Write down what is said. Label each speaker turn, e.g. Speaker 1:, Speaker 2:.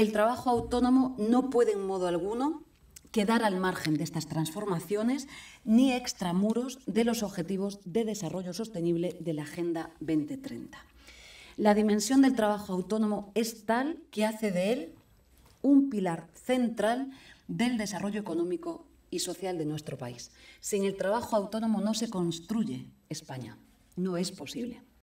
Speaker 1: el trabajo autónomo no puede en modo alguno quedar al margen de estas transformaciones ni extramuros de los objetivos de desarrollo sostenible de la Agenda 2030. La dimensión del trabajo autónomo es tal que hace de él un pilar central del desarrollo económico y social de nuestro país. Sin el trabajo autónomo no se construye España, no es posible.